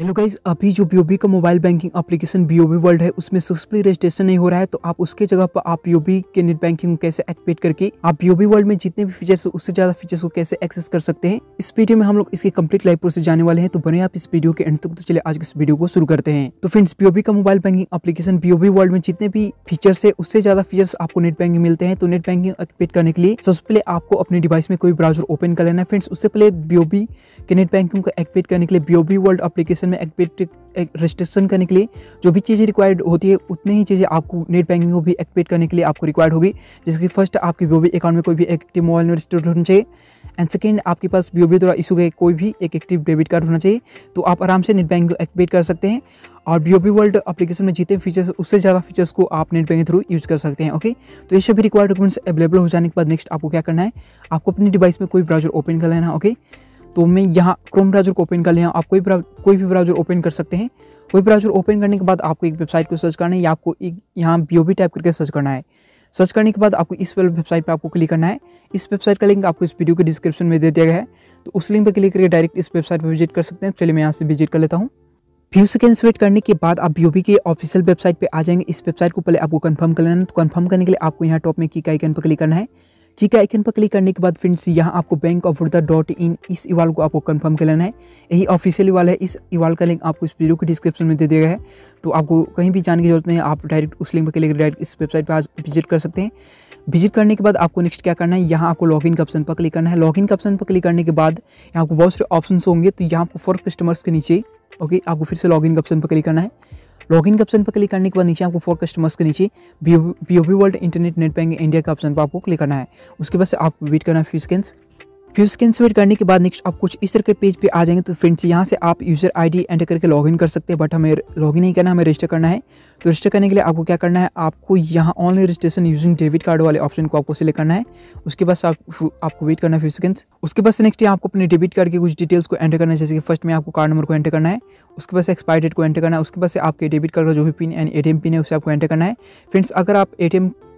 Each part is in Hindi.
हेलो गाइज अभी जो बी का mobile banking application B world है उसमें सक्सेसफुली रजिस्ट्रेशन नहीं हो रहा है तो आप उसके जगह पर आप बी के नेट बैंकिंग कैसे एक्टिवेट करके आप बी वर्ल्ड में जितने भी फीचर्स उससे ज्यादा फीचर्स को कैसे एक्सेस कर सकते हैं इस वीडियो में हम लोग इसके कंप्लीट लाइव प्रोसेस जाने वाले हैं तो बने आप इस वीडियो के एंड तक तो चले आज इस वीडियो को शुरू करते हैं तो फ्रेंड्स बी का mobile banking application B world में जितने भी फीचर्स है उससे ज्यादा फीचर्स आपको नेट बैंकिंग मिलते हैं तो नेट बैंकिंग एक्टिवेट करने के लिए सबसे पहले आपको अपने डिवाइस में कोई ब्राउजर ओपन कर लेना है फ्रेंड्स उससे पहले बी के नेट बैंकिंग को एक्टिवेट करने के लिए बी वर्ल्ड अपलीकेशन में एक्टिवेट रजिस्ट्रेशन करने के लिए जो भी चीज़ें रिक्वायर्ड होती है उतनी ही चीज़ें आपको नेट बैंकिंग को भी एक्टिवेट करने के लिए आपको रिक्वायर्ड होगी जैसे कि फर्स्ट आपके भी अकाउंट में कोई भी एक्टिव मोबाइल रजिस्टर्ड होना चाहिए एंड सेकेंड आपके पास वी बी द्वारा इशू गए कोई भी एक एक्टिव डेबिट कार्ड होना चाहिए तो आप आराम से नेट बैंकिंग को एक्टिवेट कर सकते हैं और वी बी वर्ल्ड अपलीकेशन में जितने फीचर्स उससे ज़्यादा फीचर्स को आप नेट बैंकिंग थ्रू यूज़ कर सकते हैं ओके तो ये सभी रिक्वायर्ड डॉक्यूमेंट्स अवेलेबल हो जाने के बाद नेक्स्ट आपको क्या करना है आपको अपनी डिवाइस में कोई ब्राउजर ओपन कर लेना ओके तो मैं यहाँ क्रोम ब्राउजर को ओपन कर लिया आप कोई कोई भी ब्राउजर ओपन कर सकते हैं कोई ब्राउजर ओपन करने के बाद आपको एक वेबसाइट को सर्च करना है या आपको एक यहाँ बी टाइप करके सर्च करना है सर्च करने के बाद आपको इस वेबसाइट पर आपको क्लिक करना है इस वेबसाइट का लिंक आपको इस वीडियो के डिस्क्रिप्शन में दे दिया गया है तो उस लिंक पर क्लिक करके डायरेक्ट इस वेबसाइट पर विजिट कर सकते हैं चलिए मैं यहाँ से विजिट कर लेता हूँ फ्यू सेकेंड्स वेट करने के बाद आप बी के ऑफिशियल वेबसाइट पे आ जाएंगे इस वेबसाइट को पहले आपको कंफर्म कर लेना है तो कंफर्म करने के लिए आपको यहाँ टॉप में की आइकन पर क्लिक करना है ठीक है आइकन पर क्लिक करने के बाद फ्रेंड्स यहाँ आपको bank of Baroda dot in इस इवाल को आपको कंफर्म कर लेना है यही ऑफिशियल इवाल है इस इवाल का लिंक आपको इस वीडियो के डिस्क्रिप्शन में दे दिया गया है तो आपको कहीं भी जाने की जरूरत नहीं है आप डायरेक्ट उस लिंक पर क्लिक डायरेक्ट इस वेबसाइट पर आज विजिट कर सकते हैं विजिट करने के बाद आपको नेक्स्ट क्या करना है यहाँ आपको लॉगिन का ऑप्शन पर क्लिक करना है लॉगिन का ऑप्शन पर क्लिक करने के बाद यहाँ आपको बहुत सारे ऑप्शन होंगे तो यहाँ आपको फॉर कस्टमर्स के नीचे ओके आपको फिर से लॉगिन का ऑप्शन पर क्लिक करना है लॉगिन के ऑप्शन पर क्लिक करने के बाद नीचे आपको फोर कस्टमर्स के नीचे B world internet net bank India का ऑप्शन पर आपको क्लिक करना है उसके बाद आप वेट करना है फ्यू सेकेंड्स फिर स्क्रीन सबमिट करने के बाद नेक्स्ट आप कुछ इस तरह के पेज पे आ जाएंगे तो फ्रेंड्स यहाँ से आप यूज़र आईडी एंटर करके लॉगिन कर सकते हैं बट हमें लॉगिन नहीं करना हमें रजिस्टर करना है तो रजिस्टर करने के लिए आपको क्या करना है आपको यहाँ online registration using debit card वाले ऑप्शन को आपको सिलेक्ट करना है उसके बाद आप आपको वेट करना है फ्यू सेकंड्स उसके बाद नेक्स्ट यहाँ आपको अपने डेबिट कार्ड के कुछ डिटेल्स को एंटर करना है जैसे कि फर्स्ट में आपको कार्ड नंबर को एंटर करना है उसके बाद एक्सपायर डेट को एंटर करना है उसके बाद आपके डेबिट कार्ड का जो भी पिन एंड ए पिन है उसे आपको एंटर करना है फ्रेंड्स अगर आप ए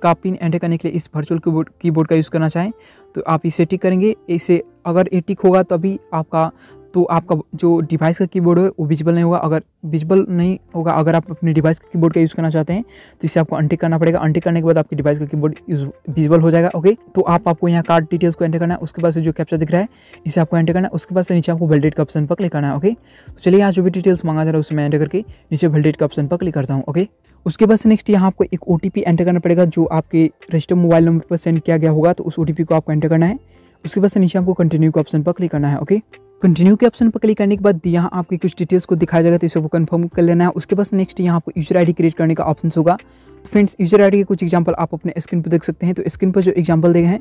का पिन एंटर करने के लिए इस वर्चुअल कीबोर्ड का यूज़ करना चाहें तो आप इसे टिक करेंगे इसे अगर ये टिक होगा तभी आपका तो आपका जो डिवाइस का कीबोर्ड है वो विजिबल नहीं होगा अगर विजिबल नहीं होगा अगर आप अपने डिवाइस का कीबोर्ड का यूज़ करना चाहते हैं तो इसे आपको अंटिक करना पड़ेगा अंटिक करने के बाद आपके डिवाइस का कीबोर्ड विजिबल हो जाएगा ओके तो आप आपको यहाँ कार्ड डिटेल्स को एंटर करना है उसके बाद से जो कैप्चर दिख रहा है इसे आपको एंटर करना है उसके बाद से नीचे आपको वेलडेट का ऑप्शन पर क्लिक करना है ओके तो चलिए यहाँ जो भी डिटेल्स मांगा जा रहा है उसमें मैं एंटर करके नीचे वेलडेट का ऑप्शन पर क्लिक करता हूँ ओके उसके बाद से नेक्स्ट यहाँ आपको एक ओ एंटर करना पड़ेगा जो आपके रजिस्टर मोबाइल नंबर पर सेंड किया गया होगा तो उस ओ को आपको एंटर करना है उसके बाद से नीचे आपको कंटिन्यू का ऑप्शन पर क्लिक करना है ओके कंटिन्यू के ऑप्शन पर क्लिक करने के बाद यहाँ आपके कुछ डिटेल्स को दिखाया जाएगा तो इसको कंफर्म कर लेना है उसके बाद नेक्स्ट यहाँ आपको यूजर आईडी क्रिएट करने का ऑप्शन होगा तो फ्रेंड्स यूजर आईडी के कुछ एग्जांपल आप अपने स्क्रीन पर देख सकते हैं तो स्क्रीन पर जो एग्जाम्पल देखे हैं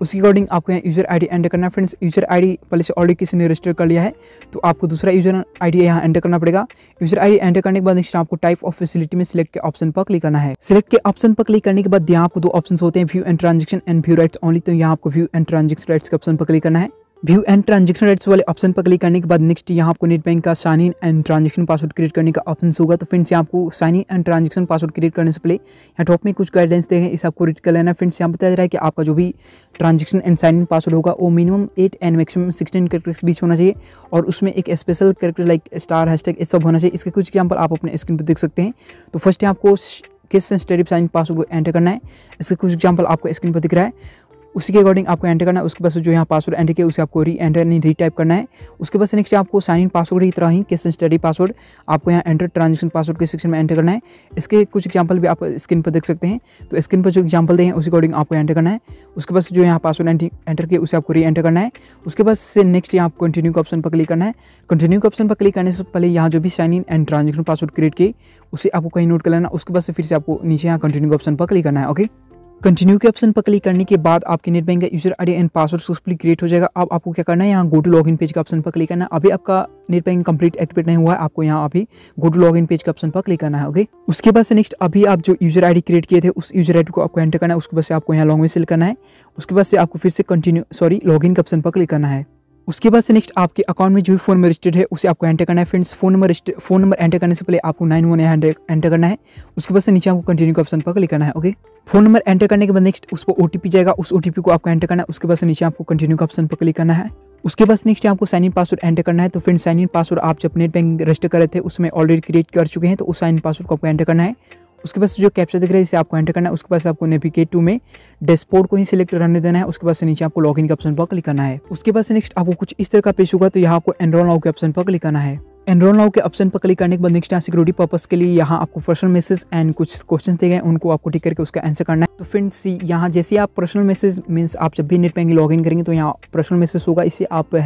उसके अकॉर्डिंग आपको यहाँ यूजर आई एंटर करना है फ्रेंड्स यूजर डी पहले से ऑलरेडी किसी ने रजिस्टर कर लिया है तो आपको दूसरा यूजर आईडी यहाँ एंटर करना पड़ेगा यूजर डी एंटर करने के बाद नेक्स्ट आपको टाइप ऑफ फैसिलिटी में सिलेक्ट के ऑप्शन पर क्लिक करना है सिलेक्ट के ऑप्शन पर क्लिक करने के बाद यहाँ आपको दो ऑप्शन होते हैं view and transaction and view rights only तो यहाँ आपको व्यू एंड ट्रांजेक्शन राइट्स के ऑप्शन पर क्लिक करना है व्यू एंड ट्रांजेक्शन रेट्स वाले ऑप्शन पर क्लिक करने के बाद नेक्स्ट यहाँ आपको नेट बैंक का sign in and transaction password create करने का ऑप्शन होगा तो फ्रेंड्स यहाँ आपको sign in and transaction password create करने से पहले यहाँ टॉप में कुछ गाइडलाइंस दे हैं इस आपको रीड कर लेना फ्रेंड्स यहाँ बताया जा रहा है कि आपका जो भी transaction and sign in password होगा वो minimum eight and maximum sixteen characters बीच होना चाहिए और उसमें एक special character like star hashtag इस सब होना चाहिए इसके कुछ एग्जाम्पल आप अपने स्क्रीन पर देख सकते हैं तो फर्स्ट यहाँ आपको किस सेंसिटिव साइन पासवर्ड को एंटर करना है इसके कुछ एग्जाम्पल आपको स्क्रीन पर दिख रहा है उसी के अकॉर्डिंग आपको एंटर करना है उसके बाद जो यहाँ पासवर्ड एंटर किया उसे आपको री एंटर नहीं री टाइप करना है उसके बाद नेक्स्ट आपको साइन इन पासवर्ड की तरह ही क्वेश्चन स्टडी पासवर्ड आपको यहाँ एंटर ट्रांजेक्शन पासवर्ड के सेक्शन में एंटर करना है इसके कुछ एग्जाम्पल भी आप स्क्रीन पर देख सकते हैं तो स्क्रीन पर जो एग्जाम्पल दें उसके अकॉर्डिंग आपको एंटर करना है उसके बाद जो यहाँ पासवर्ड एंटर किया उसे आपको री एंटर करना है उसके बाद से नेक्स्ट यहाँ आपको कंटिन्यू के ऑप्शन पर क्लिक करना है कंटिन्यू के ऑप्शन पर क्लिक करने से पहले यहाँ जो भी sign in and transaction password create किए उसे आपको कहीं नोट कर लेना उसके बाद से फिर से आपको नीचे यहाँ कंटिन्यू ऑप्शन पर क्लिक करना है ओके कंटिन्यू के ऑप्शन पर क्लिक करने के बाद आपके नेट बैंक का user ID and password successfully create हो जाएगा अब आपको क्या करना है यहाँ गो टू लॉगिन पेज का ऑप्शन पर क्लिक करना है अभी आपका नेट बैंक कंप्लीट एक्टिवेट नहीं हुआ है आपको यहाँ अभी गो टू लॉगिन पेज के ऑप्शन पर क्लिक करना है ओके उसके बाद से नेक्स्ट अभी आप जो यूजर आई क्रिएट किए थे उस यूजर आई को आपको एंटर करना है उसके बाद से आपको यहाँ लॉन्ग में सेल करना है उसके बाद से आपको फिर से continue sorry log in option पर क्लिक करना है उसके बाद से नेक्स्ट आपके अकाउंट में जो भी फोन नंबर रजिस्टर्ड है उसे आपको एंटर करना है friends phone number phone number enter करने से पहले आपको नाइन वन एंटर करना है उसके बाद से नीचे आपको कंटिन्यू का ऑप्शन पर क्लिक करना है ओके फोन नंबर एंटर करने के बाद नेक्स्ट उस पर ओ जाएगा उस ओ को आपको एंटर करना है उसके बाद से नीचे आपको कंटिन्यू का ऑप्शन पर क्लिक करना है उसके बाद नेक्स्ट आपको साइन इन पासवर्ड एंटर करना है तो फ्रेंड साइन इन पासवर्ड आप जब नेट बैंक रजिस्टर रहे थे उसमें ऑलरेडी क्रिएट कर चुके हैं तो उस साइन पासवर्ड को आपको एंटर करना है उसके पास जो कैप्चर दिख रहा है इसे आपको एंटर करना है उसके पास आपको नेविगेट टू में डैशबोर्ड को ही सिलेक्ट रहने देना है उसके बाद से नीचे आपको लॉगिन के ऑप्शन पर क्लिक करना है उसके बाद नेक्स्ट आपको कुछ इस तरह का पेश होगा तो यहाँ आपको एनरोल नाउ के ऑप्शन पर क्लिक करना है एनरोल नाउ के ऑप्शन पर क्लिक करने के बाद नेक्स्ट यहाँ सिक्योरिटी पर्पज के लिए यहाँ आपको पर्सनल मैसेज एंड कुछ क्वेश्चन दिए गए उनको आपको टिक करके उसका आंसर करना है तो सी यहाँ जैसे आप पर्सनल मैसेज मीन्स आप जब भी नेट बैंकिंग लॉग इन करेंगे तो यहाँ पर्सनल मैसेज होगा इससे आप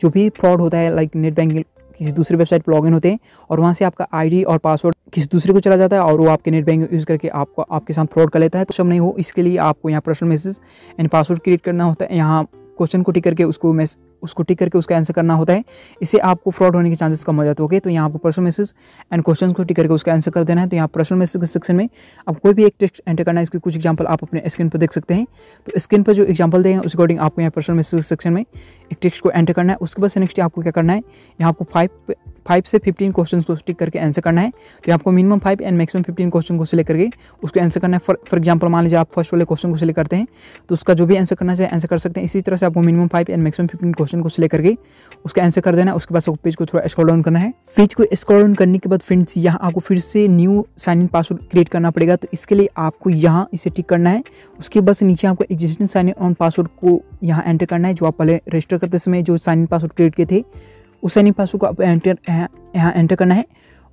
जो भी फ्रॉड होता है लाइक नेट बैंकिंग किसी दूसरे वेबसाइट पर इन होते हैं और वहाँ से आपका आई और पासवर्ड किसी दूसरे को चला जाता है और वो आपके नेट बैंक यूज़ करके आपको आपके साथ फ्रॉड कर लेता है तो सब नहीं हो इसके लिए आपको यहाँ personal message and password create करना होता है यहाँ क्वेश्चन को टिक करके उसको मैस उसको टिक करके उसका आंसर करना होता है इससे आपको फ्रॉड होने के चांसेस कम हो जाते हैं ओके तो यहाँ पर पर्सनल मैसेज एंड क्वेश्चन को टिक करके उसका आंसर कर देना है तो यहाँ पर्सनल मैसेज के सेक्शन में आप कोई भी एक टेक्स्ट एंटर करना है इसकी कुछ एग्जाम्पल आप अपने स्क्रीन पर देख सकते हैं तो स्क्रीन पर जो एग्जाम्पल देंगे उस अकॉर्डिंग आपको यहाँ पर्सनल मैसेज सेक्शन में एक टेक्स्ट को एंटर करना है उसके बाद नेक्स्ट आपको क्या करना है यहाँ आपको फाइव फाइव से फिफ्टीन क्वेश्चन को टिक करके आंसर करना है तो आपको minimum five and maximum fifteen question को सिलेक्ट करके उसको आंसर करना है फॉर एग्जाम्पल मान लीजिए आप फर्स्ट वाले क्वेश्चन को सिलेक्ट करते हैं तो उसका जो भी आंसर करना चाहिए आंसर कर सकते हैं इसी तरह से आपको minimum five and maximum fifteen question को सिलेक्ट करके उसका आंसर कर देना है उसके बाद पेज को थोड़ा स्क्रॉल डाउन करना है पेज को स्क्रॉल डाउन करने के बाद फ्रेंड्स यहाँ आपको फिर से new sign in password create करना पड़ेगा तो इसके लिए आपको यहाँ इसे टिक करना है उसके बाद नीचे आपको existing sign in on password को यहाँ एंटर करना है जो आप पहले रजिस्टर करते समय जो साइन इन पासवर्ड क्रिएट किए थे उस साइन इन पासवर्ड को आप एंटर यहाँ एंटर करना है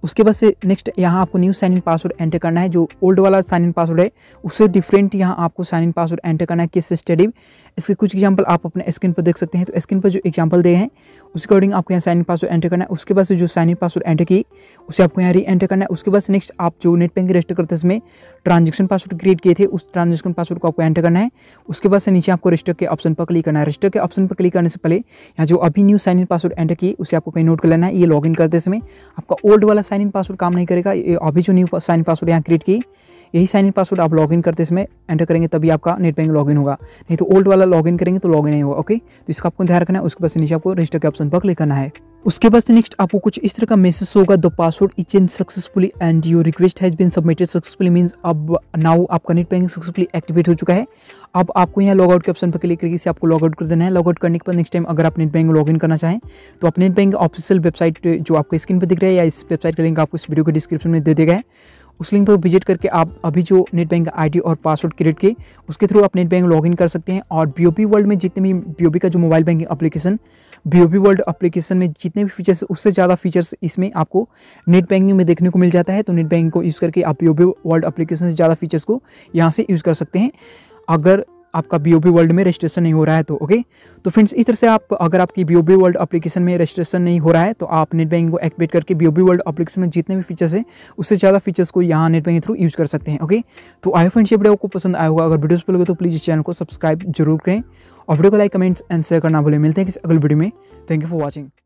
उसके बाद से नेक्स्ट यहाँ आपको new sign in password enter करना है जो ओल्ड वाला साइन इन पासवर्ड है उससे डिफरेंट यहाँ आपको साइन इन पासवर्ड एंटर करना है किस स्टडी इसके कुछ एग्जाम्पल आप अपने स्क्रीन पर देख सकते हैं तो स्क्रीन पर जो एग्जाम्पल दे हैं उसके अकॉर्डिंग आपको यहाँ साइन इन पासवर्ड एंटर करना है उसके बाद से जो साइन इन पासवर्ड एंटर की उसे आपको यहाँ री एंटर करना है उसके बाद नेक्स्ट आप जो नेट बैंकिंग रजिस्टर करते समय ट्रांजेक्शन पासवर्ड क्रिएट किए थे उस ट्रांजेक्शन पासवर्ड को आपको एंटर करना है उसके बाद से नीचे आपको रजिस्टर के ऑप्शन पर क्लिक करना है रजिस्टर के ऑप्शन पर क्लिक करने से पहले यहाँ जो अभी new sign in password enter की उसे आपको कहीं नोट कर लेना है ये इन करते समय आपका ओल्ड वाला साइन इन पासवर्ड काम नहीं करेगा अभी जो न्यू साइन पासवर्ड यहाँ क्रिएट की यही साइन इन पासवर्ड आप लॉगिन करते समय एंटर करेंगे तभी आपका नेट बैंक लॉगिन होगा नहीं तो ओल्ड वाला लॉगिन करेंगे तो लॉगिन नहीं होगा ओके तो इसका आपको ध्यान रखना है उसके बाद नीचे आपको रजिस्टर के ऑप्शन पर क्लिक करना है उसके बाद नेक्स्ट आपको कुछ इस तरह का मैसेज होगा the password each and successfully and your request has been submitted successfully means अब नाउ आपका नेट बैंकिंग सक्सेसफुली एक्टिवेट हो चुका है अब आपको यहाँ लॉग आउट के ऑप्शन पर क्लिक करके इसे आपको आउट कर देना है लॉग आउट करने के बाद नेक्स्ट टाइम अगर आप नेट बैंक लॉग इन करना चाहें तो आप नेट बैंक ऑफिशियल वेबसाइट जो आपको स्क्रीन पर दिख रहा है या इस वेबसाइट का लिंक आपको इस वीडियो के डिस्क्रिप्शन में दे देगा उस लिंक पर विजिट करके आप अभी जो नेट बैंक का आईडी और पासवर्ड क्रिएट किए उसके थ्रू आप नेट बैंक लॉगिन कर सकते हैं और बी वर्ल्ड में जितने भी बी का जो mobile banking application B world application में जितने भी फीचर्स उससे ज़्यादा फीचर्स इसमें आपको नेट बैंकिंग में देखने को मिल जाता है तो नेट बैंकिंग को यूज़ करके आप बी वर्ल्ड अप्लीकेशन से ज़्यादा फीचर्स को यहाँ से यूज़ कर सकते हैं अगर आपका बी वर्ल्ड में रजिस्ट्रेशन नहीं हो रहा है तो ओके तो फ्रेंड्स इस तरह से आप अगर आपकी बी वर्ल्ड एप्लीकेशन में रजिस्ट्रेशन नहीं हो रहा है तो आप नेट बैंकिंग को एक्टिवेट करके बी वर्ल्ड एप्लीकेशन में जितने भी फीचर्स हैं उससे ज़्यादा फीचर्स को यहाँ नेट बैंकिंग थ्रू यूज कर सकते हैं ओके तो आई फ्रेंड्स ये वीडियो आपको पसंद आया होगा अगर वीडियोज़ पर लगे तो प्लीज़ इस चैनल को सब्सक्राइब जरूर करें और वीडियो को लाइक कमेंट्स एंड शेयर करना भूलें मिलते हैं किसी अगले वीडियो में थैंक यू फॉर वॉचिंग